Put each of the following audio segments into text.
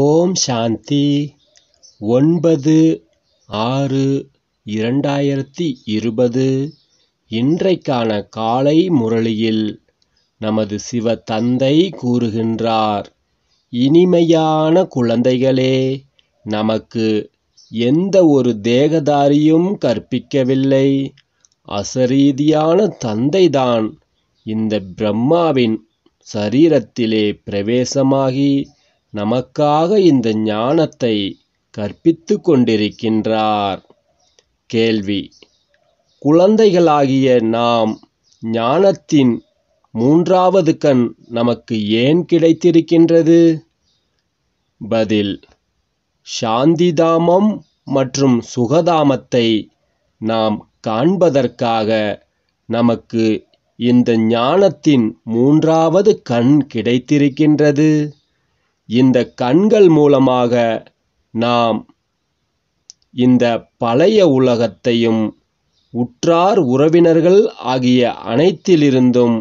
ஓம் சாந்தி ஒன்பது ஆறு இரண்டாயிரத்தி இருபது இன்றைக்கான காலை முரளியில் நமது சிவ தந்தை கூறுகின்றார் இனிமையான குழந்தைகளே நமக்கு எந்த ஒரு தேகதாரியும் கற்பிக்கவில்லை அசரீதியான தந்தைதான் இந்த பிரம்மாவின் சரீரத்திலே பிரவேசமாகி நமக்காக இந்த ஞானத்தை கற்பித்து கொண்டிருக்கின்றார் கேள்வி குழந்தைகளாகிய நாம் ஞானத்தின் மூன்றாவது கண் நமக்கு ஏன் கிடைத்திருக்கின்றது பதில் சாந்திதாமம் மற்றும் சுகதாமத்தை நாம் காண்பதற்காக நமக்கு இந்த ஞானத்தின் மூன்றாவது கண் கிடைத்திருக்கின்றது இந்த கண்கள் மூலமாக நாம் இந்த பழைய உலகத்தையும் உற்றார் உறவினர்கள் ஆகிய அனைத்திலிருந்தும்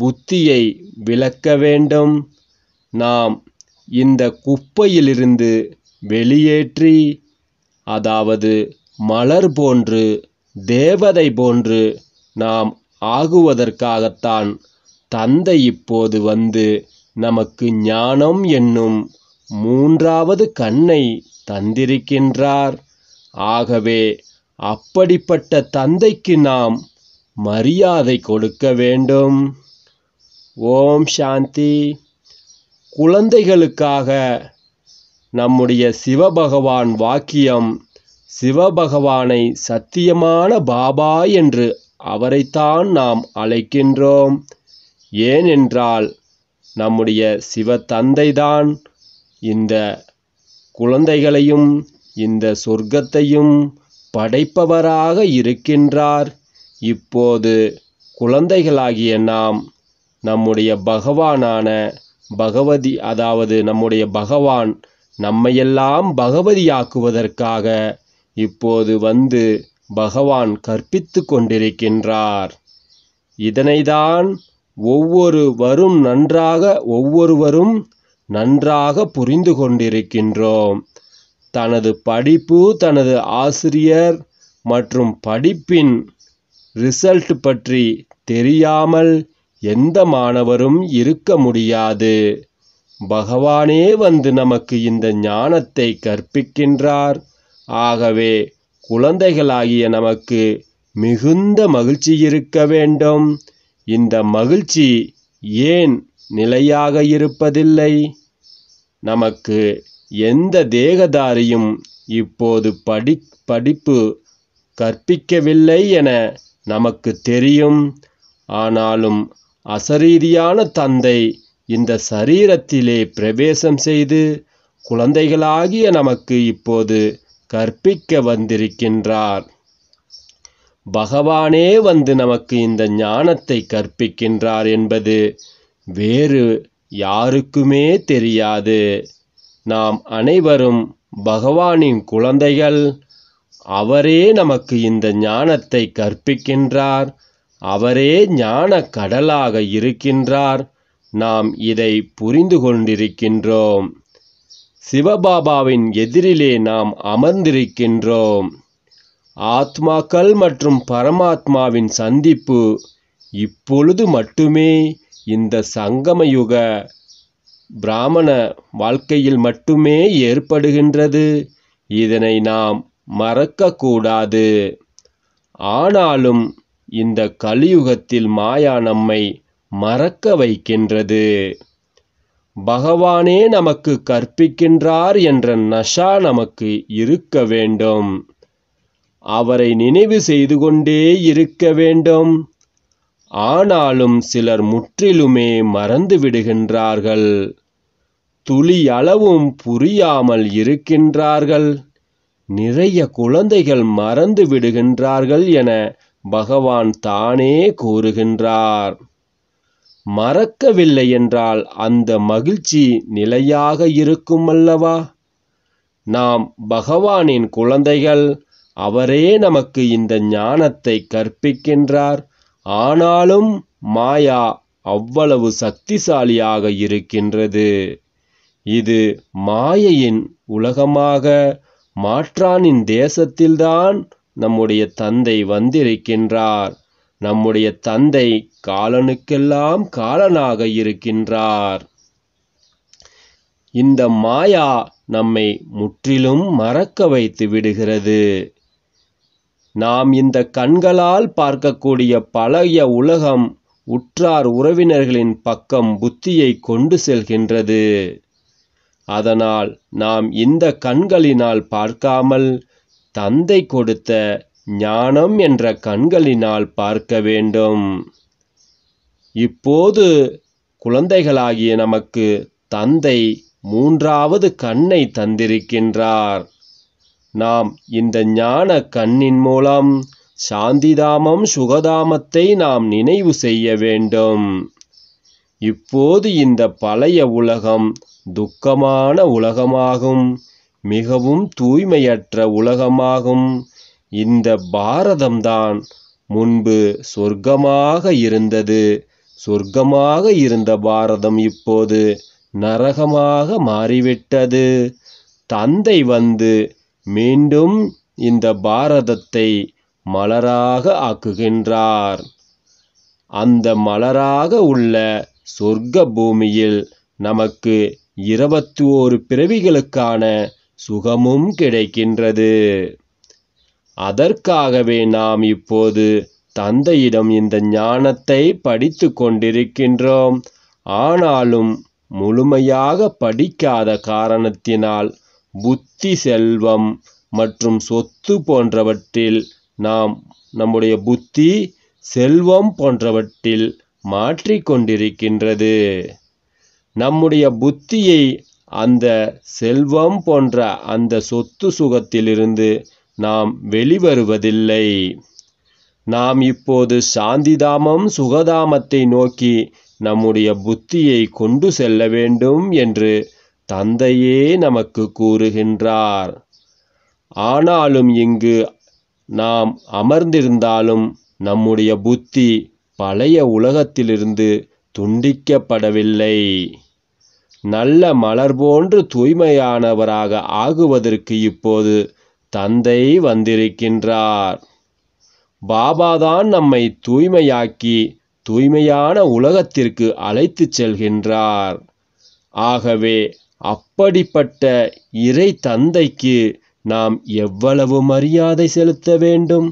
புத்தியை விளக்க வேண்டும் நாம் இந்த குப்பையிலிருந்து வெளியேற்றி அதாவது மலர் போன்று தேவதை போன்று நாம் ஆகுவதற்காகத்தான் தந்தை இப்போது வந்து நமக்கு ஞானம் என்னும் மூன்றாவது கண்ணை தந்திருக்கின்றார் ஆகவே அப்படிப்பட்ட தந்தைக்கு நாம் மரியாதை கொடுக்க வேண்டும் ஓம் சாந்தி குழந்தைகளுக்காக நம்முடைய சிவபகவான் வாக்கியம் சிவபகவானை சத்தியமான பாபா என்று அவரைத்தான் நாம் அழைக்கின்றோம் ஏனென்றால் நம்முடைய சிவ தந்தைதான் இந்த குழந்தைகளையும் இந்த சொர்க்கத்தையும் படைப்பவராக இருக்கின்றார் இப்போது குழந்தைகளாகிய நாம் நம்முடைய பகவானான பகவதி அதாவது நம்முடைய பகவான் நம்மையெல்லாம் பகவதியாக்குவதற்காக இப்போது வந்து பகவான் கற்பித்து கொண்டிருக்கின்றார் இதனைதான் ஒவ்வொருவரும் நன்றாக ஒவ்வொருவரும் நன்றாக புரிந்து கொண்டிருக்கின்றோம் தனது படிப்பு தனது ஆசிரியர் மற்றும் படிப்பின் ரிசல்ட் பற்றி தெரியாமல் எந்த மாணவரும் இருக்க முடியாது பகவானே வந்து நமக்கு இந்த ஞானத்தை கற்பிக்கின்றார் ஆகவே குழந்தைகளாகிய நமக்கு மிகுந்த மகிழ்ச்சி இருக்க வேண்டும் இந்த மகிழ்ச்சி ஏன் நிலையாக இருப்பதில்லை நமக்கு எந்த தேகதாரியும் இப்போது படி படிப்பு கற்பிக்கவில்லை என நமக்கு தெரியும் ஆனாலும் அசரீதியான தந்தை இந்த சரீரத்திலே பிரவேசம் செய்து குழந்தைகளாகிய நமக்கு இப்போது கற்பிக்க வந்திருக்கின்றார் பகவானே வந்து நமக்கு இந்த ஞானத்தை கற்பிக்கின்றார் என்பது வேறு யாருக்குமே தெரியாது நாம் அனைவரும் பகவானின் குழந்தைகள் அவரே நமக்கு இந்த ஞானத்தை கற்பிக்கின்றார் அவரே ஞான கடலாக இருக்கின்றார் நாம் இதை புரிந்து கொண்டிருக்கின்றோம் சிவபாபாவின் எதிரிலே நாம் அமர்ந்திருக்கின்றோம் ஆத்மாக்கள் மற்றும் பரமாத்மாவின் சந்திப்பு இப்பொழுது மட்டுமே இந்த சங்கமயுக பிராமண வாழ்க்கையில் மட்டுமே ஏற்படுகின்றது இதனை நாம் மறக்கக்கூடாது ஆனாலும் இந்த கலியுகத்தில் மாயா நம்மை மறக்க வைக்கின்றது பகவானே நமக்கு கற்பிக்கின்றார் என்ற நஷா நமக்கு இருக்க வேண்டும் அவரை நினைவு செய்து கொண்டே இருக்க வேண்டும் ஆனாலும் சிலர் முற்றிலுமே மறந்து விடுகின்றார்கள் துளியளவும் புரியாமல் இருக்கின்றார்கள் நிறைய குழந்தைகள் மறந்து விடுகின்றார்கள் என பகவான் தானே கூறுகின்றார் மறக்கவில்லை என்றால் அந்த மகிழ்ச்சி நிலையாக இருக்கும் அல்லவா நாம் பகவானின் குழந்தைகள் அவரே நமக்கு இந்த ஞானத்தை கற்பிக்கின்றார் ஆனாலும் மாயா அவ்வளவு சக்திசாலியாக இருக்கின்றது இது மாயையின் உலகமாக மாற்றானின் தேசத்தில்தான் நம்முடைய தந்தை வந்திருக்கின்றார் நம்முடைய தந்தை காலனுக்கெல்லாம் காலனாக இருக்கின்றார் இந்த மாயா நம்மை முற்றிலும் மறக்க வைத்து விடுகிறது நாம் இந்த கண்களால் பார்க்கக்கூடிய பழைய உலகம் உற்றார் உறவினர்களின் பக்கம் புத்தியை கொண்டு செல்கின்றது அதனால் நாம் இந்த கண்களினால் பார்க்காமல் தந்தை கொடுத்த ஞானம் என்ற கண்களினால் பார்க்க வேண்டும் இப்போது குழந்தைகளாகிய நமக்கு தந்தை மூன்றாவது கண்ணை தந்திருக்கின்றார் நாம் இந்த ஞான கண்ணின் மூலம் சாந்திதாமம் சுகதாமத்தை நாம் நினைவு செய்ய வேண்டும் இப்போது இந்த பழைய உலகம் துக்கமான உலகமாகும் மிகவும் தூய்மையற்ற உலகமாகும் இந்த பாரதம்தான் முன்பு சொர்க்கமாக இருந்தது சொர்க்கமாக இருந்த பாரதம் இப்போது நரகமாக மாறிவிட்டது தந்தை வந்து மீண்டும் இந்த பாரதத்தை மலராக ஆக்குகின்றார் அந்த மலராக உள்ள சொர்க்க பூமியில் நமக்கு இருபத்தி ஓரு பிறவிகளுக்கான சுகமும் கிடைக்கின்றது அதற்காகவே நாம் இப்போது தந்தையிடம் இந்த ஞானத்தை படித்து கொண்டிருக்கின்றோம் ஆனாலும் முழுமையாக படிக்காத காரணத்தினால் புத்தி செல்வம் மற்றும் சொத்து போன்றவற்றில் நாம் நம்முடைய புத்தி செல்வம் போன்றவற்றில் மாற்றிக்கொண்டிருக்கின்றது நம்முடைய புத்தியை அந்த செல்வம் போன்ற அந்த சொத்து சுகத்திலிருந்து நாம் வெளிவருவதில்லை நாம் இப்போது சாந்திதாமம் சுகதாமத்தை நோக்கி நம்முடைய புத்தியை கொண்டு செல்ல வேண்டும் என்று தந்தையே நமக்கு கூறுகின்றார் ஆனாலும் இங்கு நாம் அமர்ந்திருந்தாலும் நம்முடைய புத்தி பழைய உலகத்திலிருந்து துண்டிக்கப்படவில்லை நல்ல மலர் போன்று தூய்மையானவராக ஆகுவதற்கு இப்போது தந்தை வந்திருக்கின்றார் பாபாதான் நம்மை தூய்மையாக்கி தூய்மையான உலகத்திற்கு அழைத்துச் செல்கின்றார் ஆகவே அப்படிப்பட்ட இறை தந்தைக்கு நாம் எவ்வளவு மரியாதை செலுத்த வேண்டும்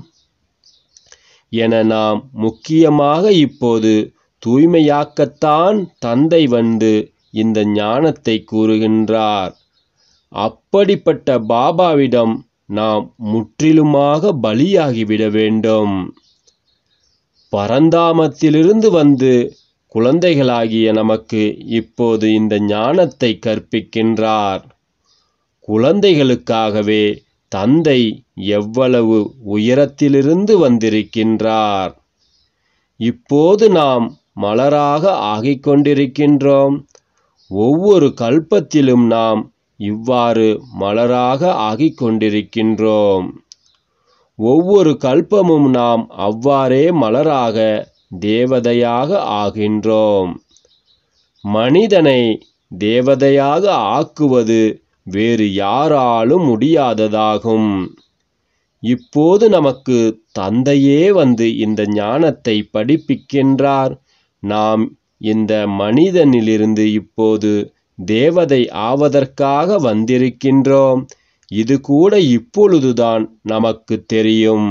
என நாம் முக்கியமாக இப்போது தூய்மையாக்கத்தான் தந்தை வந்து இந்த ஞானத்தை கூறுகின்றார் அப்படிப்பட்ட பாபாவிடம் நாம் முற்றிலுமாக பலியாகிவிட வேண்டும் பரந்தாமத்திலிருந்து வந்து குழந்தைகளாகிய நமக்கு இப்போது இந்த ஞானத்தை கற்பிக்கின்றார் குழந்தைகளுக்காகவே தந்தை எவ்வளவு உயரத்திலிருந்து வந்திருக்கின்றார் இப்போது நாம் மலராக ஆகிக்கொண்டிருக்கின்றோம் ஒவ்வொரு கல்பத்திலும் நாம் இவ்வாறு மலராக ஆகிக் கொண்டிருக்கின்றோம் ஒவ்வொரு கல்பமும் நாம் அவ்வாறே மலராக தேவதையாக ஆகின்றோம் மனிதனை தேவதையாக ஆக்குவது வேறு யாராலும் முடியாததாகும் இப்போது நமக்கு தந்தையே வந்து இந்த ஞானத்தை படிப்பிக்கின்றார் நாம் இந்த மனிதனிலிருந்து இப்போது தேவதை ஆவதற்காக வந்திருக்கின்றோம் இது கூட இப்பொழுதுதான் நமக்கு தெரியும்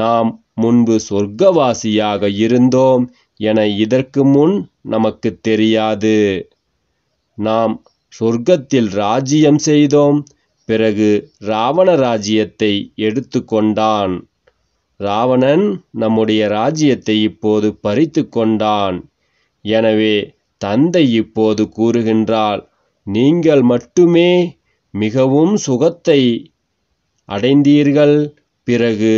நாம் முன்பு சொர்க்கவாசியாக இருந்தோம் என இதற்கு முன் நமக்கு தெரியாது நாம் சொர்க்கத்தில் ராஜ்யம் செய்தோம் பிறகு ராவண ராஜ்யத்தை எடுத்து கொண்டான் ராவணன் நம்முடைய ராஜ்யத்தை இப்போது பறித்து கொண்டான் எனவே தந்தை இப்போது கூறுகின்றால் நீங்கள் மட்டுமே மிகவும் சுகத்தை அடைந்தீர்கள் பிறகு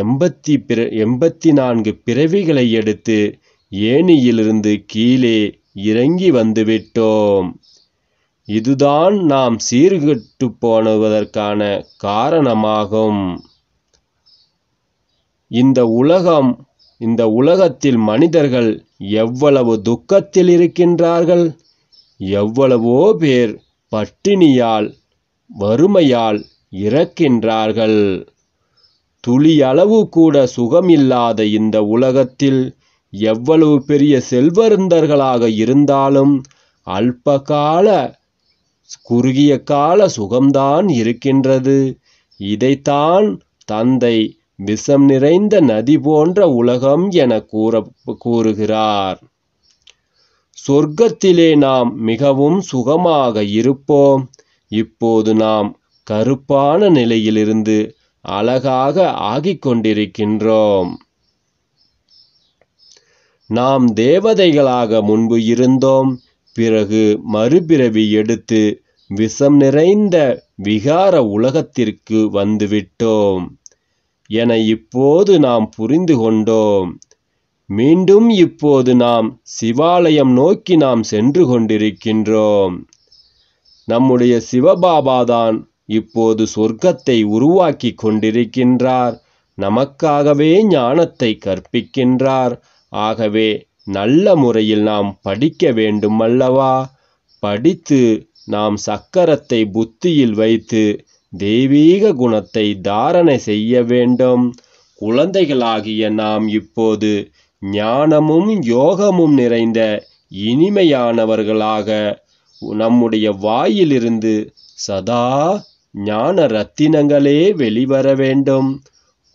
எண்பத்தி பிற எண்பத்தி நான்கு பிறவிகளை எடுத்து ஏணியிலிருந்து கீழே இறங்கி வந்துவிட்டோம் இதுதான் நாம் சீர்கட்டு போனதற்கான காரணமாகும் இந்த உலகம் இந்த உலகத்தில் மனிதர்கள் எவ்வளவு துக்கத்தில் இருக்கின்றார்கள் எவ்வளவோ பேர் பட்டினியால் வறுமையால் இறக்கின்றார்கள் துளியளவு கூட சுகமில்லாத இந்த உலகத்தில் எவ்வளவு பெரிய செல்வருந்தர்களாக இருந்தாலும் அல்ப கால குறுகிய கால சுகம்தான் இருக்கின்றது இதைத்தான் தந்தை விஷம் நிறைந்த நதி போன்ற உலகம் என கூற கூறுகிறார் சொர்க்கத்திலே நாம் மிகவும் சுகமாக இருப்போம் இப்போது நாம் கருப்பான நிலையிலிருந்து அழகாக ஆகிக்கொண்டிருக்கின்றோம் நாம் தேவதைகளாக முன்பு இருந்தோம் பிறகு மறுபிறவி எடுத்து விஷம் நிறைந்த விகார உலகத்திற்கு வந்துவிட்டோம் என இப்போது நாம் புரிந்து கொண்டோம் மீண்டும் இப்போது நாம் சிவாலயம் நோக்கி நாம் சென்று கொண்டிருக்கின்றோம் நம்முடைய சிவபாபாதான் இப்போது சொர்க்கத்தை உருவாக்கி கொண்டிருக்கின்றார் நமக்காகவே ஞானத்தை கற்பிக்கின்றார் ஆகவே நல்ல முறையில் நாம் படிக்க வேண்டும் அல்லவா படித்து நாம் சக்கரத்தை புத்தியில் வைத்து தெய்வீக குணத்தை தாரணை செய்ய வேண்டும் குழந்தைகளாகிய நாம் இப்போது ஞானமும் யோகமும் நிறைந்த இனிமையானவர்களாக நம்முடைய வாயிலிருந்து சதா ஞான ரத்தினங்களே வெளிவர வேண்டும்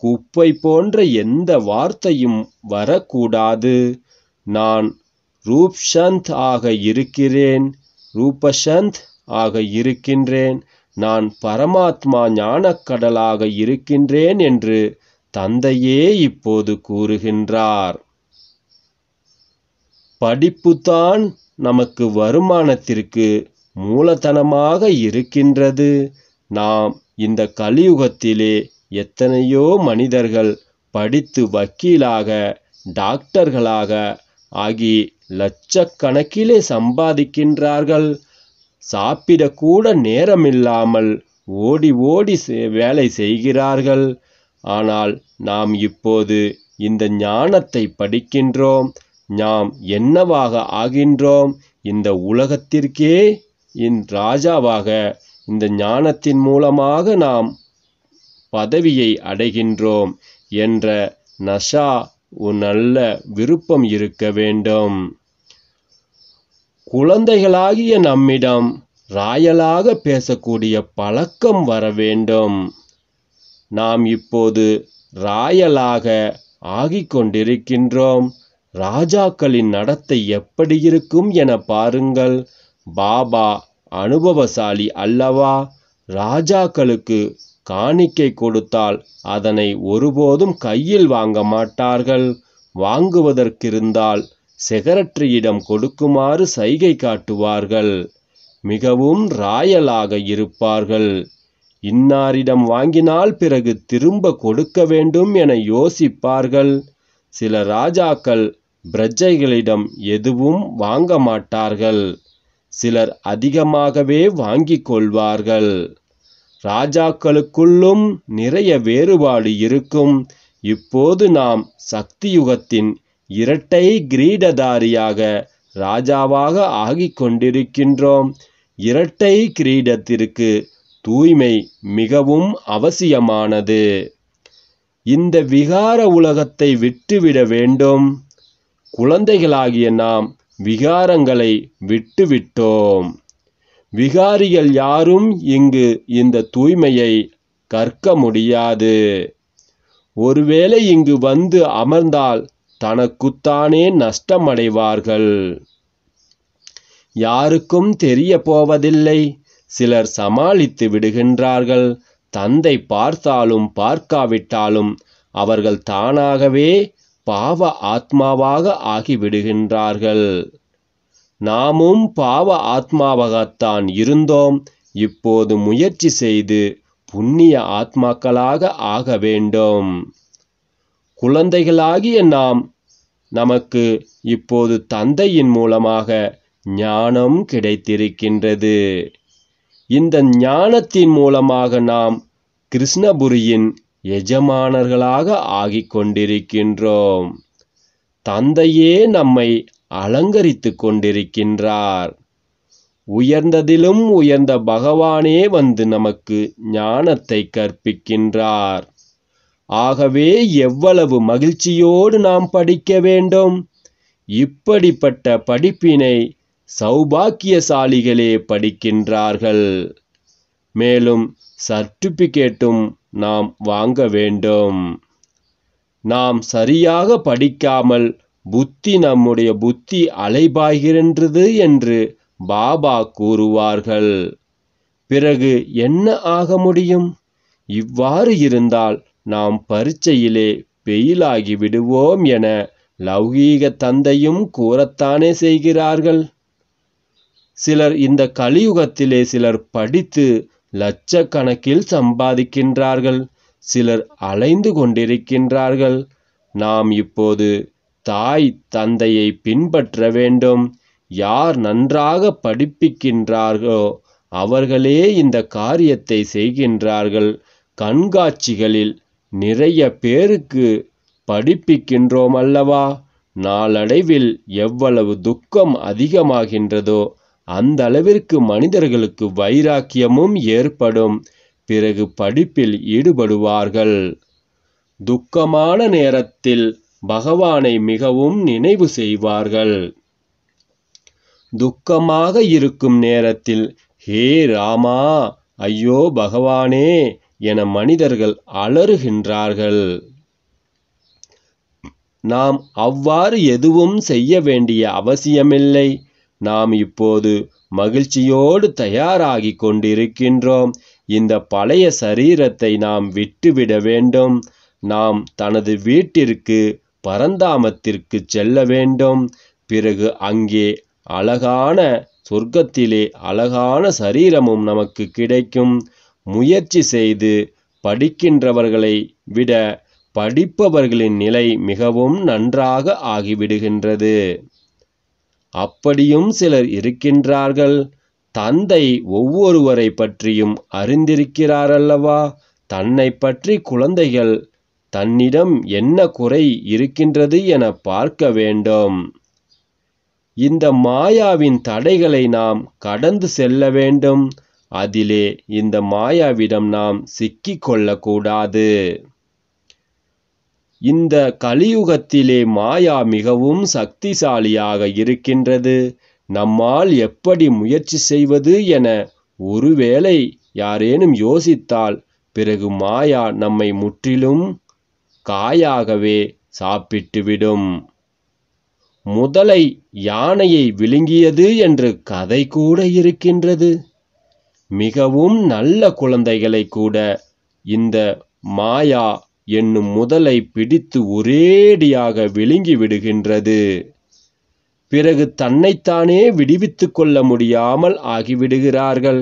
குப்பை போன்ற எந்த வார்த்தையும் வரக்கூடாது நான் ரூப்ஷந்த் ஆக இருக்கிறேன் ரூபசந்த் ஆக இருக்கின்றேன் நான் பரமாத்மா ஞானக்கடலாக இருக்கின்றேன் என்று தந்தையே இப்போது கூறுகின்றார் படிப்புதான் நமக்கு வருமானத்திற்கு மூலதனமாக இருக்கின்றது நாம் இந்த கலியுகத்திலே எத்தனையோ மனிதர்கள் படித்து வக்கீலாக டாக்டர்களாக ஆகி லட்சக்கணக்கிலே சம்பாதிக்கின்றார்கள் சாப்பிடக்கூட நேரமில்லாமல் ஓடி ஓடி வேலை செய்கிறார்கள் ஆனால் நாம் இப்போது இந்த ஞானத்தை படிக்கின்றோம் நாம் என்னவாக ஆகின்றோம் இந்த உலகத்திற்கே இன் ராஜாவாக இந்த ஞானத்தின் மூலமாக நாம் பதவியை அடைகின்றோம் என்ற நஷா ஒரு நல்ல விருப்பம் இருக்க வேண்டும் குழந்தைகளாகிய நம்மிடம் ராயலாக பேசக்கூடிய பழக்கம் வர வேண்டும் நாம் இப்போது ராயலாக கொண்டிருக்கின்றோம் ராஜாக்களின் நடத்தை எப்படி இருக்கும் என பாருங்கள் பாபா அனுபவசாலி அல்லவா ராஜாக்களுக்கு காணிக்கை கொடுத்தால் அதனை ஒருபோதும் கையில் வாங்க மாட்டார்கள் வாங்குவதற்கிருந்தால் செகரட்டரியிடம் கொடுக்குமாறு சைகை காட்டுவார்கள் மிகவும் ராயலாக இருப்பார்கள் இன்னாரிடம் வாங்கினால் பிறகு திரும்ப கொடுக்க வேண்டும் என யோசிப்பார்கள் சில ராஜாக்கள் பிரஜைகளிடம் எதுவும் வாங்க மாட்டார்கள் சிலர் அதிகமாகவே வாங்கிக் கொள்வார்கள் ராஜாக்களுக்குள்ளும் நிறைய வேறுபாடு இருக்கும் இப்போது நாம் சக்தியுகத்தின் இரட்டை கிரீடதாரியாக ராஜாவாக ஆகிக் கொண்டிருக்கின்றோம் இரட்டை கிரீடத்திற்கு தூய்மை மிகவும் அவசியமானது இந்த விகார உலகத்தை விட்டுவிட வேண்டும் குழந்தைகளாகிய நாம் விகாரங்களை விட்டுவிட்டோம் விகாரிகள் யாரும் இங்கு இந்த தூய்மையை கற்க முடியாது ஒருவேளை இங்கு வந்து அமர்ந்தால் தனக்குத்தானே நஷ்டமடைவார்கள் யாருக்கும் தெரிய போவதில்லை சிலர் சமாளித்து விடுகின்றார்கள் தந்தை பார்த்தாலும் பார்க்காவிட்டாலும் அவர்கள் தானாகவே பாவ ஆத்மாவாக ஆகிவிடுகின்றார்கள் நாமும் பாவ ஆத்மாவாகத்தான் இருந்தோம் இப்போது முயற்சி செய்து புண்ணிய ஆத்மாக்களாக ஆக வேண்டும் குழந்தைகளாகிய நாம் நமக்கு இப்போது தந்தையின் மூலமாக ஞானம் கிடைத்திருக்கின்றது இந்த ஞானத்தின் மூலமாக நாம் கிருஷ்ணபுரியின் எஜமானர்களாக ஆகிக்கொண்டிருக்கின்றோம் தந்தையே நம்மை அலங்கரித்து கொண்டிருக்கின்றார் உயர்ந்ததிலும் உயர்ந்த பகவானே வந்து நமக்கு ஞானத்தை கற்பிக்கின்றார் ஆகவே எவ்வளவு மகிழ்ச்சியோடு நாம் படிக்க வேண்டும் இப்படிப்பட்ட படிப்பினை சௌபாக்கியசாலிகளே படிக்கின்றார்கள் மேலும் சர்டிபிகேட்டும் நாம் வாங்க வேண்டும் நாம் சரியாக படிக்காமல் புத்தி நம்முடைய புத்தி அலைபாய்கின்றது என்று பாபா கூறுவார்கள் பிறகு என்ன ஆக முடியும் இவ்வாறு இருந்தால் நாம் பரீட்சையிலே பெயிலாகி விடுவோம் என லௌகீக தந்தையும் கூறத்தானே செய்கிறார்கள் சிலர் இந்த கலியுகத்திலே சிலர் படித்து லட்சக்கணக்கில் சம்பாதிக்கின்றார்கள் சிலர் அலைந்து கொண்டிருக்கின்றார்கள் நாம் இப்போது தாய் தந்தையை பின்பற்ற வேண்டும் யார் நன்றாக படிப்பிக்கின்றார்களோ அவர்களே இந்த காரியத்தை செய்கின்றார்கள் கண்காட்சிகளில் நிறைய பேருக்கு படிப்பிக்கின்றோம் அல்லவா நாளடைவில் எவ்வளவு துக்கம் அதிகமாகின்றதோ அந்த அளவிற்கு மனிதர்களுக்கு வைராக்கியமும் ஏற்படும் பிறகு படிப்பில் ஈடுபடுவார்கள் துக்கமான நேரத்தில் பகவானை மிகவும் நினைவு செய்வார்கள் துக்கமாக இருக்கும் நேரத்தில் ஹே ராமா ஐயோ பகவானே என மனிதர்கள் அலறுகின்றார்கள் நாம் அவ்வாறு எதுவும் செய்ய வேண்டிய அவசியமில்லை நாம் இப்போது மகிழ்ச்சியோடு தயாராகி கொண்டிருக்கின்றோம் இந்த பழைய சரீரத்தை நாம் விட்டுவிட வேண்டும் நாம் தனது வீட்டிற்கு பரந்தாமத்திற்கு செல்ல வேண்டும் பிறகு அங்கே அழகான சொர்க்கத்திலே அழகான சரீரமும் நமக்கு கிடைக்கும் முயற்சி செய்து படிக்கின்றவர்களை விட படிப்பவர்களின் நிலை மிகவும் நன்றாக ஆகிவிடுகின்றது அப்படியும் சிலர் இருக்கின்றார்கள் தந்தை ஒவ்வொருவரை பற்றியும் அறிந்திருக்கிறார் அல்லவா தன்னை பற்றி குழந்தைகள் தன்னிடம் என்ன குறை இருக்கின்றது என பார்க்க வேண்டும் இந்த மாயாவின் தடைகளை நாம் கடந்து செல்ல வேண்டும் அதிலே இந்த மாயாவிடம் நாம் சிக்கிக்கொள்ளக்கூடாது இந்த கலியுகத்திலே மாயா மிகவும் சக்திசாலியாக இருக்கின்றது நம்மால் எப்படி முயற்சி செய்வது என ஒருவேளை யாரேனும் யோசித்தால் பிறகு மாயா நம்மை முற்றிலும் காயாகவே சாப்பிட்டுவிடும் முதலை யானையை விழுங்கியது என்று கதை கூட இருக்கின்றது மிகவும் நல்ல குழந்தைகளை கூட இந்த மாயா என்னும் முதலை பிடித்து ஒரேடியாக விழுங்கி விடுகின்றது பிறகு தன்னைத்தானே விடுவித்து கொள்ள முடியாமல் ஆகிவிடுகிறார்கள்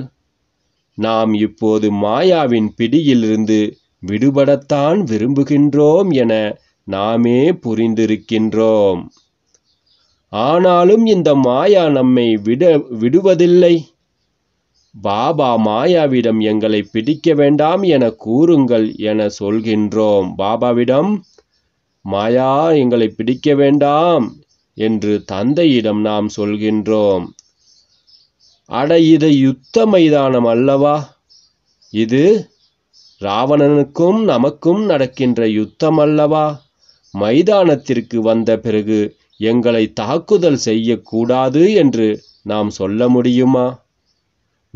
நாம் இப்போது மாயாவின் பிடியிலிருந்து விடுபடத்தான் விரும்புகின்றோம் என நாமே புரிந்திருக்கின்றோம் ஆனாலும் இந்த மாயா நம்மை விட விடுவதில்லை பாபா மாயாவிடம் எங்களை பிடிக்க வேண்டாம் என கூறுங்கள் என சொல்கின்றோம் பாபாவிடம் மாயா எங்களை பிடிக்க வேண்டாம் என்று தந்தையிடம் நாம் சொல்கின்றோம் அட இது யுத்த மைதானம் அல்லவா இது ராவணனுக்கும் நமக்கும் நடக்கின்ற யுத்தம் அல்லவா மைதானத்திற்கு வந்த பிறகு எங்களை தாக்குதல் செய்யக்கூடாது என்று நாம் சொல்ல முடியுமா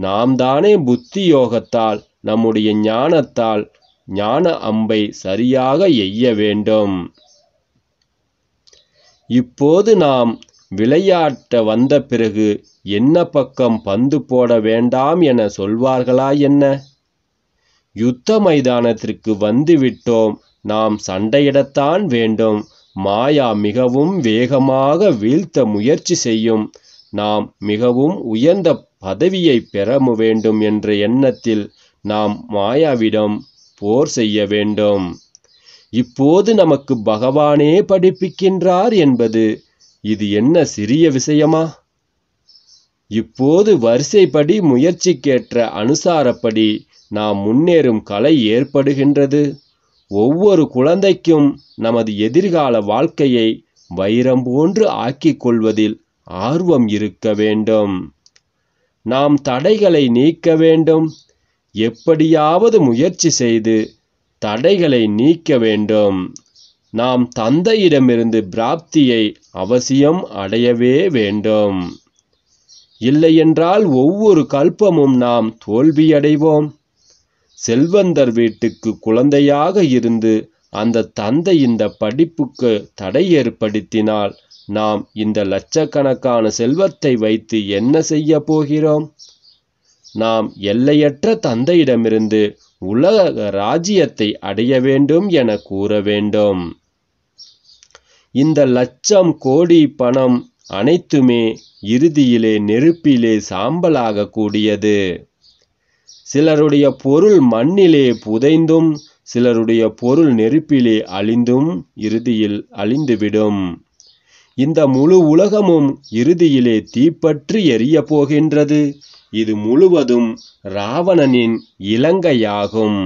நாம் தானே புத்தி யோகத்தால் நம்முடைய ஞானத்தால் ஞான அம்பை சரியாக எய்ய வேண்டும் இப்போது நாம் விளையாட்ட வந்த பிறகு என்ன பக்கம் பந்து போட வேண்டாம் என சொல்வார்களா என்ன யுத்த மைதானத்திற்கு வந்துவிட்டோம் நாம் சண்டையிடத்தான் வேண்டும் மாயா மிகவும் வேகமாக வீழ்த்த முயற்சி செய்யும் நாம் மிகவும் உயர்ந்த பதவியை பெற வேண்டும் என்ற எண்ணத்தில் நாம் மாயாவிடம் போர் செய்ய வேண்டும் இப்போது நமக்கு பகவானே படிப்பிக்கின்றார் என்பது இது என்ன சிறிய விஷயமா இப்போது வரிசைப்படி முயற்சிக்கேற்ற அனுசாரப்படி நாம் முன்னேறும் கலை ஏற்படுகின்றது ஒவ்வொரு குழந்தைக்கும் நமது எதிர்கால வாழ்க்கையை வைரம் போன்று ஆக்கிக் கொள்வதில் ஆர்வம் இருக்க வேண்டும் நாம் தடைகளை நீக்க வேண்டும் எப்படியாவது முயற்சி செய்து தடைகளை நீக்க வேண்டும் நாம் தந்தையிடமிருந்து பிராப்தியை அவசியம் அடையவே வேண்டும் இல்லையென்றால் ஒவ்வொரு கல்பமும் நாம் தோல்வியடைவோம் செல்வந்தர் வீட்டுக்கு குழந்தையாக இருந்து அந்த தந்தை இந்த படிப்புக்கு தடை ஏற்படுத்தினால் நாம் இந்த லட்சக்கணக்கான செல்வத்தை வைத்து என்ன செய்ய போகிறோம் நாம் எல்லையற்ற தந்தையிடமிருந்து உலக ராஜ்யத்தை அடைய வேண்டும் என கூற வேண்டும் இந்த லட்சம் கோடி பணம் அனைத்துமே இறுதியிலே நெருப்பிலே சாம்பலாக கூடியது சிலருடைய பொருள் மண்ணிலே புதைந்தும் சிலருடைய பொருள் நெருப்பிலே அழிந்தும் இறுதியில் அழிந்துவிடும் இந்த முழு உலகமும் இறுதியிலே தீப்பற்றி எரிய போகின்றது இது முழுவதும் ராவணனின் இலங்கையாகும்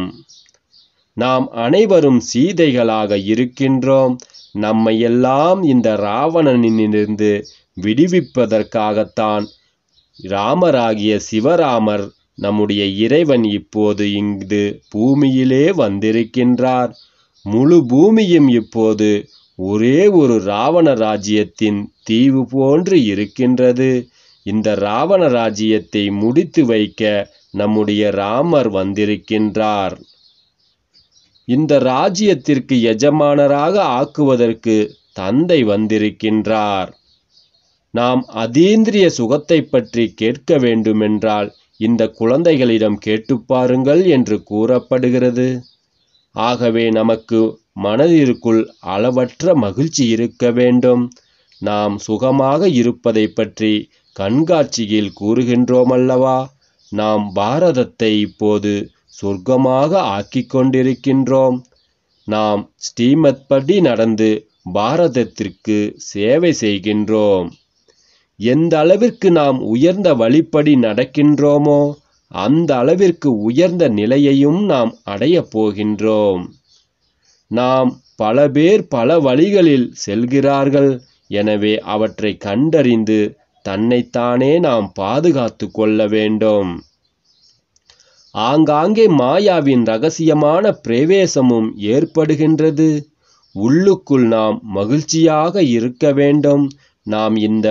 நாம் அனைவரும் சீதைகளாக இருக்கின்றோம் நம்மை எல்லாம் இந்த ராவணனிலிருந்து விடுவிப்பதற்காகத்தான் ராமராகிய சிவராமர் நம்முடைய இறைவன் இப்போது இங்கு பூமியிலே வந்திருக்கின்றார் முழு பூமியும் இப்போது ஒரே ஒரு ராவண ராஜ்யத்தின் தீவு போன்று இருக்கின்றது இந்த ராவண ராஜ்யத்தை முடித்து வைக்க நம்முடைய ராமர் வந்திருக்கின்றார் இந்த ராஜ்யத்திற்கு எஜமானராக ஆக்குவதற்கு தந்தை வந்திருக்கின்றார் நாம் அதீந்திரிய சுகத்தை பற்றி கேட்க வேண்டுமென்றால் இந்த குழந்தைகளிடம் கேட்டு பாருங்கள் என்று கூறப்படுகிறது ஆகவே நமக்கு மனதிற்குள் அளவற்ற மகிழ்ச்சி இருக்க வேண்டும் நாம் சுகமாக இருப்பதை பற்றி கண்காட்சியில் கூறுகின்றோம் அல்லவா நாம் பாரதத்தை இப்போது சொர்க்கமாக ஆக்கிக் கொண்டிருக்கின்றோம் நாம் ஸ்ரீமத் படி நடந்து பாரதத்திற்கு சேவை செய்கின்றோம் எந்த அளவிற்கு நாம் உயர்ந்த வழிப்படி நடக்கின்றோமோ அந்த அளவிற்கு உயர்ந்த நிலையையும் நாம் அடையப் போகின்றோம் நாம் பல பேர் பல வழிகளில் செல்கிறார்கள் எனவே அவற்றை கண்டறிந்து தன்னைத்தானே நாம் பாதுகாத்து கொள்ள வேண்டும் ஆங்காங்கே மாயாவின் ரகசியமான பிரவேசமும் ஏற்படுகின்றது உள்ளுக்குள் நாம் மகிழ்ச்சியாக இருக்க வேண்டும் நாம் இந்த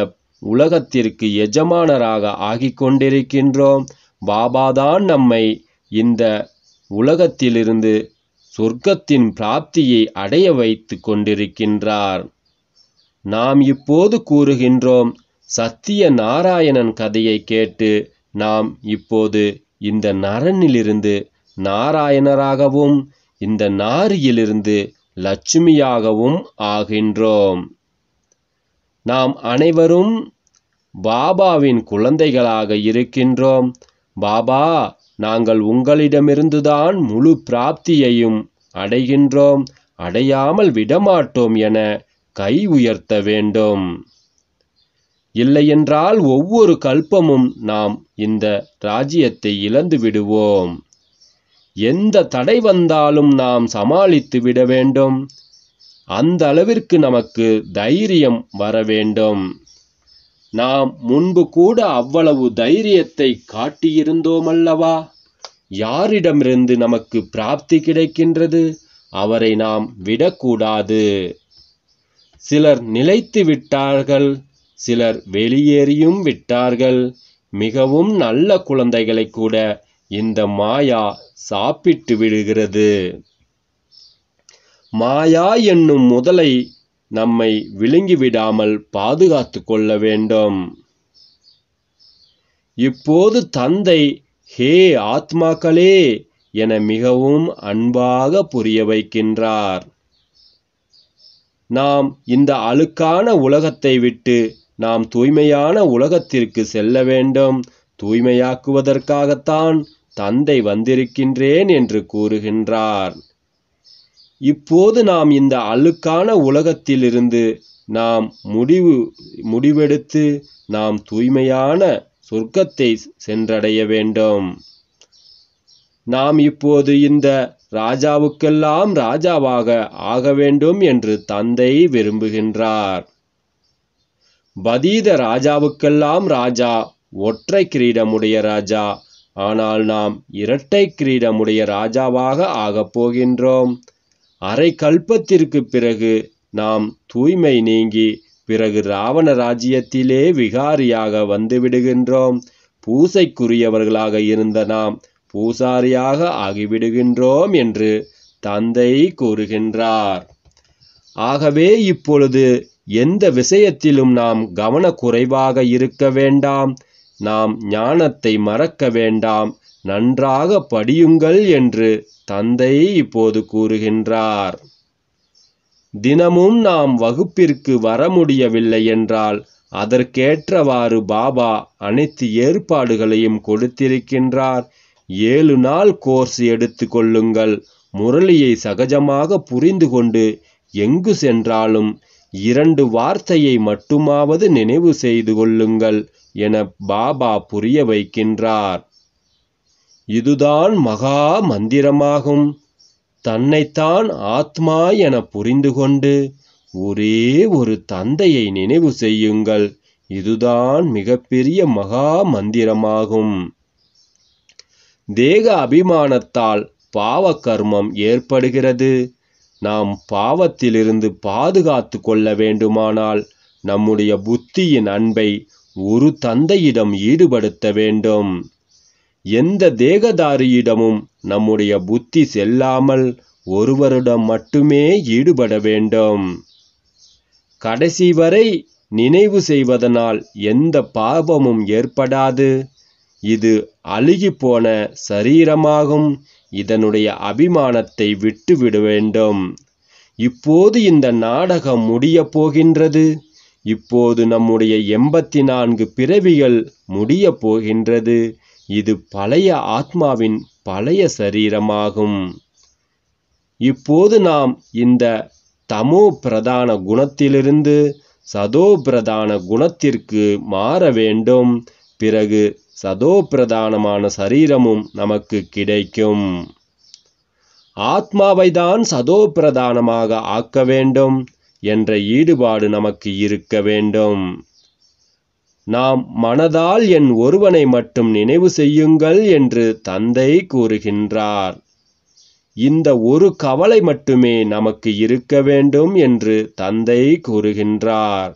உலகத்திற்கு எஜமானராக ஆகிக்கொண்டிருக்கின்றோம் பாபாதான் நம்மை இந்த உலகத்திலிருந்து சொர்க்கத்தின் பிராப்தியை அடைய வைத்து கொண்டிருக்கின்றார் நாம் இப்போது கூறுகின்றோம் சத்திய நாராயணன் கதையை கேட்டு நாம் இப்போது இந்த நரனிலிருந்து நாராயணராகவும் இந்த நாரியிலிருந்து லட்சுமியாகவும் ஆகின்றோம் நாம் அனைவரும் பாபாவின் குழந்தைகளாக இருக்கின்றோம் பாபா நாங்கள் உங்களிடமிருந்துதான் முழு பிராப்தியையும் அடைகின்றோம் அடையாமல் விடமாட்டோம் என கை உயர்த்த வேண்டும் இல்லையென்றால் ஒவ்வொரு கல்பமும் நாம் இந்த ராஜ்யத்தை இழந்து விடுவோம் எந்த தடை வந்தாலும் நாம் சமாளித்து விட வேண்டும் அந்த அளவிற்கு நமக்கு தைரியம் வர வேண்டும் நாம் முன்பு கூட அவ்வளவு தைரியத்தை காட்டியிருந்தோமல்லவா யாரிடமிருந்து நமக்கு பிராப்தி கிடைக்கின்றது அவரை நாம் விடக்கூடாது சிலர் நிலைத்து விட்டார்கள் சிலர் வெளியேறியும் விட்டார்கள் மிகவும் நல்ல குழந்தைகளை கூட இந்த மாயா சாப்பிட்டு விடுகிறது மாயா என்னும் முதலை நம்மை விழுங்கிவிடாமல் பாதுகாத்து கொள்ள வேண்டும் இப்போது தந்தை ஹே ஆத்மாக்களே என மிகவும் அன்பாக புரிய வைக்கின்றார் நாம் இந்த அழுக்கான உலகத்தை விட்டு நாம் தூய்மையான உலகத்திற்கு செல்ல வேண்டும் தூய்மையாக்குவதற்காகத்தான் தந்தை வந்திருக்கின்றேன் என்று கூறுகின்றார் இப்போது நாம் இந்த அழுக்கான உலகத்திலிருந்து நாம் முடிவு முடிவெடுத்து நாம் தூய்மையான சொர்க்கத்தை சென்றடைய வேண்டும் நாம் இப்போது இந்த ராஜாவுக்கெல்லாம் ராஜாவாக ஆக வேண்டும் என்று தந்தை விரும்புகின்றார் பதீத ராஜாவுக்கெல்லாம் ராஜா ஒற்றை கிரீடமுடைய ராஜா ஆனால் நாம் இரட்டை கிரீடமுடைய ராஜாவாக ஆகப் போகின்றோம் அரை கல்பத்திற்கு பிறகு நாம் தூய்மை நீங்கி பிறகு ராவண ராஜ்யத்திலே விகாரியாக வந்துவிடுகின்றோம் பூசைக்குரியவர்களாக இருந்த நாம் பூசாரியாக ஆகிவிடுகின்றோம் என்று தந்தை கூறுகின்றார் ஆகவே இப்பொழுது எந்த விஷயத்திலும் நாம் கவனக்குறைவாக இருக்க வேண்டாம் நாம் ஞானத்தை மறக்க வேண்டாம் நன்றாக படியுங்கள் என்று தந்தை இப்போது கூறுகின்றார் தினமும் நாம் வகுப்பிற்கு வர முடியவில்லை என்றால் அதற்கேற்றவாறு பாபா அனைத்து ஏற்பாடுகளையும் கொடுத்திருக்கின்றார் ஏழு நாள் கோர்ஸ் எடுத்து கொள்ளுங்கள் முரளியை சகஜமாக புரிந்து கொண்டு எங்கு சென்றாலும் இரண்டு வார்த்தையை மட்டுமாவது நினைவு செய்து கொள்ளுங்கள் என பாபா புரிய வைக்கின்றார் இதுதான் மகா மந்திரமாகும் தன்னைத்தான் ஆத்மா என புரிந்து கொண்டு ஒரே ஒரு தந்தையை நினைவு செய்யுங்கள் இதுதான் மிகப்பெரிய மகா மந்திரமாகும் தேக அபிமானத்தால் பாவ கர்மம் ஏற்படுகிறது நாம் பாவத்திலிருந்து பாதுகாத்து கொள்ள வேண்டுமானால் நம்முடைய புத்தியின் அன்பை ஒரு தந்தையிடம் ஈடுபடுத்த வேண்டும் எந்த தேகதாரியிடமும் நம்முடைய புத்தி செல்லாமல் ஒருவரிடம் மட்டுமே ஈடுபட வேண்டும் கடைசி வரை நினைவு செய்வதனால் எந்த பாபமும் ஏற்படாது இது அழுகிப்போன சரீரமாகும் இதனுடைய அபிமானத்தை விட்டுவிட வேண்டும் இப்போது இந்த நாடகம் முடிய போகின்றது இப்போது நம்முடைய எண்பத்தி நான்கு பிறவிகள் முடிய போகின்றது இது பழைய ஆத்மாவின் பழைய சரீரமாகும் இப்போது நாம் இந்த தமோ பிரதான குணத்திலிருந்து சதோ பிரதான குணத்திற்கு மாற வேண்டும் பிறகு சதோ பிரதானமான சரீரமும் நமக்கு கிடைக்கும் ஆத்மாவை தான் சதோ பிரதானமாக ஆக்க வேண்டும் என்ற ஈடுபாடு நமக்கு இருக்க வேண்டும் நாம் மனதால் என் ஒருவனை மட்டும் நினைவு செய்யுங்கள் என்று தந்தை கூறுகின்றார் இந்த ஒரு கவலை மட்டுமே நமக்கு இருக்க வேண்டும் என்று தந்தை கூறுகின்றார்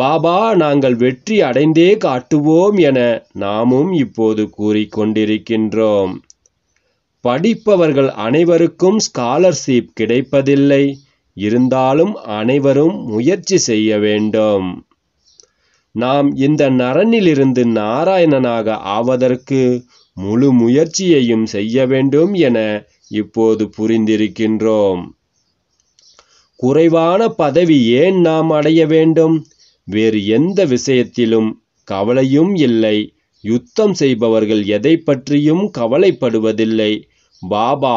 பாபா நாங்கள் வெற்றி அடைந்தே காட்டுவோம் என நாமும் இப்போது கூறிக்கொண்டிருக்கின்றோம் படிப்பவர்கள் அனைவருக்கும் ஸ்காலர்ஷிப் கிடைப்பதில்லை இருந்தாலும் அனைவரும் முயற்சி செய்ய வேண்டும் நாம் இந்த நரனிலிருந்து நாராயணனாக ஆவதற்கு முழு முயற்சியையும் செய்ய வேண்டும் என இப்போது புரிந்திருக்கின்றோம் குறைவான பதவி ஏன் நாம் அடைய வேண்டும் வேறு எந்த விஷயத்திலும் கவலையும் இல்லை யுத்தம் செய்பவர்கள் எதை பற்றியும் கவலைப்படுவதில்லை பாபா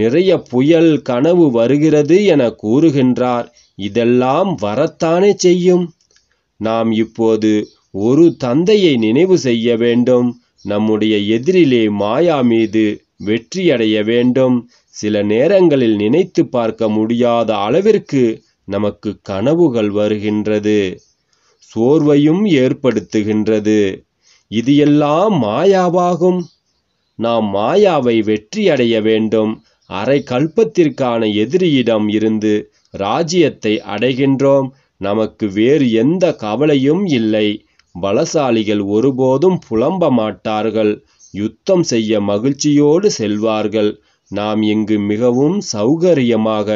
நிறைய புயல் கனவு வருகிறது என கூறுகின்றார் இதெல்லாம் வரத்தானே செய்யும் நாம் இப்போது ஒரு தந்தையை நினைவு செய்ய வேண்டும் நம்முடைய எதிரிலே மாயா மீது வெற்றியடைய வேண்டும் சில நேரங்களில் நினைத்து பார்க்க முடியாத அளவிற்கு நமக்கு கனவுகள் வருகின்றது சோர்வையும் ஏற்படுத்துகின்றது இது எல்லாம் மாயாவாகும் நாம் மாயாவை வெற்றியடைய வேண்டும் அரை கல்பத்திற்கான எதிரியிடம் இருந்து ராஜ்யத்தை அடைகின்றோம் நமக்கு வேறு எந்த கவலையும் இல்லை பலசாலிகள் ஒருபோதும் புலம்ப மாட்டார்கள் யுத்தம் செய்ய மகிழ்ச்சியோடு செல்வார்கள் நாம் இங்கு மிகவும் சௌகரியமாக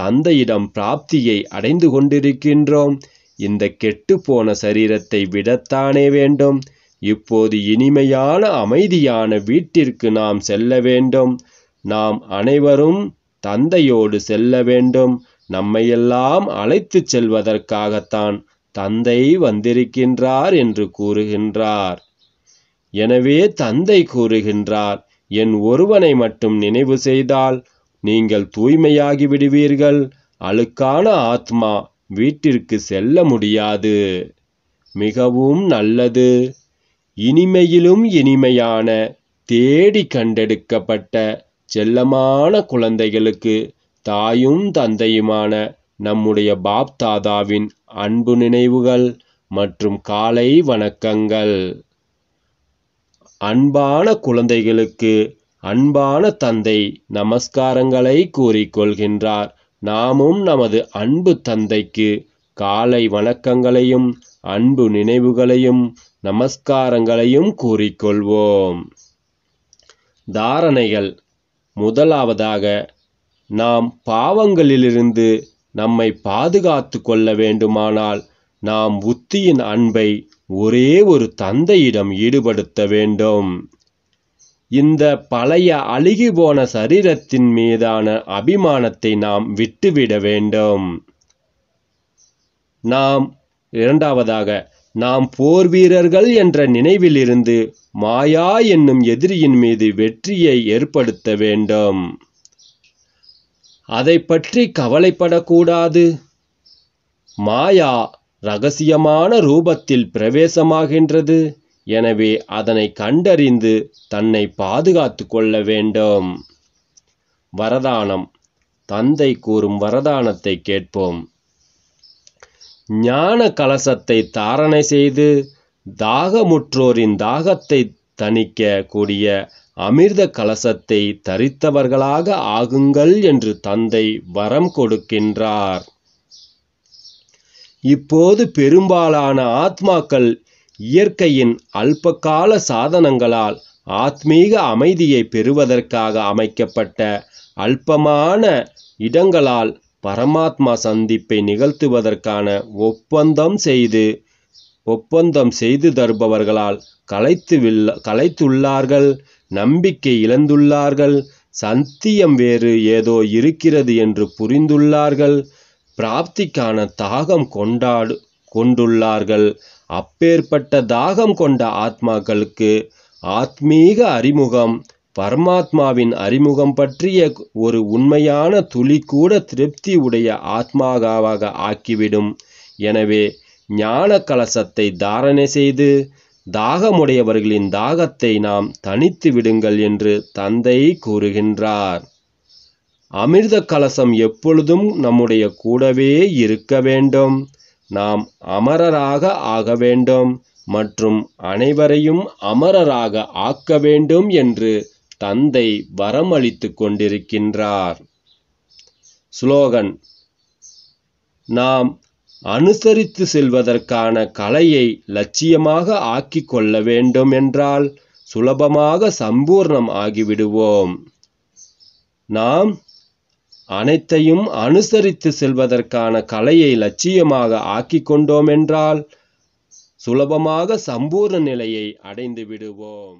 தந்தையிடம் பிராப்தியை அடைந்து கொண்டிருக்கின்றோம் இந்த கெட்டுப்போன சரீரத்தை விடத்தானே வேண்டும் இப்போது இனிமையான அமைதியான வீட்டிற்கு நாம் செல்ல வேண்டும் நாம் அனைவரும் தந்தையோடு செல்ல வேண்டும் நம்மையெல்லாம் அழைத்துச் செல்வதற்காகத்தான் தந்தை வந்திருக்கின்றார் என்று கூறுகின்றார் எனவே தந்தை கூறுகின்றார் என் ஒருவனை மட்டும் நினைவு செய்தால் நீங்கள் தூய்மையாகி விடுவீர்கள் அழுக்கான ஆத்மா வீட்டிற்கு செல்ல முடியாது மிகவும் நல்லது இனிமையிலும் இனிமையான தேடி கண்டெடுக்கப்பட்ட செல்லமான குழந்தைகளுக்கு தாயும் தந்தையுமான நம்முடைய பாப்தாதாவின் அன்பு நினைவுகள் மற்றும் காலை வணக்கங்கள் அன்பான குழந்தைகளுக்கு அன்பான தந்தை நமஸ்காரங்களை கூறிக்கொள்கின்றார் நாமும் நமது அன்பு தந்தைக்கு காலை வணக்கங்களையும் அன்பு நினைவுகளையும் நமஸ்காரங்களையும் கூறிக்கொள்வோம் தாரணைகள் முதலாவதாக நாம் பாவங்களிலிருந்து நம்மை பாதுகாத்து கொள்ள வேண்டுமானால் நாம் புத்தியின் அன்பை ஒரே ஒரு தந்தையிடம் ஈடுபடுத்த வேண்டும் இந்த பழைய போன சரீரத்தின் மீதான அபிமானத்தை நாம் விட்டுவிட வேண்டும் நாம் இரண்டாவதாக நாம் போர் வீரர்கள் என்ற நினைவிலிருந்து மாயா என்னும் எதிரியின் மீது வெற்றியை ஏற்படுத்த வேண்டும் அதை பற்றி கவலைப்படக்கூடாது மாயா ரகசியமான ரூபத்தில் பிரவேசமாகின்றது எனவே அதனை கண்டறிந்து தன்னை பாதுகாத்து கொள்ள வேண்டும் வரதானம் தந்தை கூறும் வரதானத்தை கேட்போம் ஞான கலசத்தை தாரணை செய்து தாகமுற்றோரின் தாகத்தை தணிக்க கூடிய அமிர்த கலசத்தை தரித்தவர்களாக ஆகுங்கள் என்று தந்தை வரம் கொடுக்கின்றார் இப்போது பெரும்பாலான ஆத்மாக்கள் இயற்கையின் அல்பகால சாதனங்களால் ஆத்மீக அமைதியை பெறுவதற்காக அமைக்கப்பட்ட அல்பமான இடங்களால் பரமாத்மா சந்திப்பை நிகழ்த்துவதற்கான ஒப்பந்தம் செய்து ஒப்பந்தம் செய்து தருபவர்களால் கலைத்து கலைத்துள்ளார்கள் நம்பிக்கை இழந்துள்ளார்கள் சத்தியம் வேறு ஏதோ இருக்கிறது என்று புரிந்துள்ளார்கள் பிராப்திக்கான தாகம் கொண்டாடு கொண்டுள்ளார்கள் அப்பேற்பட்ட தாகம் கொண்ட ஆத்மாக்களுக்கு ஆத்மீக அறிமுகம் பரமாத்மாவின் அறிமுகம் பற்றிய ஒரு உண்மையான துளி கூட திருப்தி உடைய ஆத்மாகாவாக ஆக்கிவிடும் எனவே ஞான கலசத்தை தாரணை செய்து தாகமுடையவர்களின் தாகத்தை நாம் தனித்து விடுங்கள் என்று தந்தை கூறுகின்றார் அமிர்த கலசம் எப்பொழுதும் நம்முடைய கூடவே இருக்க வேண்டும் நாம் அமரராக ஆக வேண்டும் மற்றும் அனைவரையும் அமரராக ஆக்க வேண்டும் என்று தந்தை வரமளித்து கொண்டிருக்கின்றார் ஸ்லோகன் நாம் அனுசரித்து செல்வதற்கான கலையை லட்சியமாக ஆக்கி கொள்ள வேண்டும் என்றால் சுலபமாக சம்பூர்ணம் ஆகிவிடுவோம் நாம் அனைத்தையும் அனுசரித்து செல்வதற்கான கலையை லட்சியமாக ஆக்கி என்றால் சுலபமாக சம்பூர்ண நிலையை அடைந்து விடுவோம்